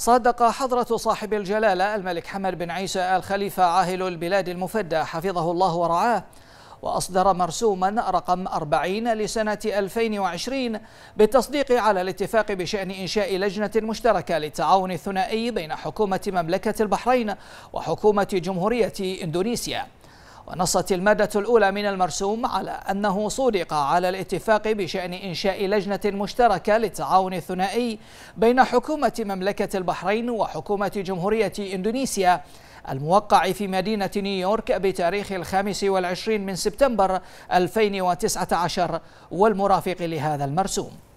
صدق حضرة صاحب الجلالة الملك حمد بن عيسى الخليفة عاهل البلاد المفدى حفظه الله ورعاه وأصدر مرسوما رقم 40 لسنة 2020 بالتصديق على الاتفاق بشأن إنشاء لجنة مشتركة للتعاون الثنائي بين حكومة مملكة البحرين وحكومة جمهورية إندونيسيا ونصت المادة الأولى من المرسوم على أنه صدق على الاتفاق بشأن إنشاء لجنة مشتركة للتعاون الثنائي بين حكومة مملكة البحرين وحكومة جمهورية إندونيسيا الموقع في مدينة نيويورك بتاريخ الخامس والعشرين من سبتمبر 2019 والمرافق لهذا المرسوم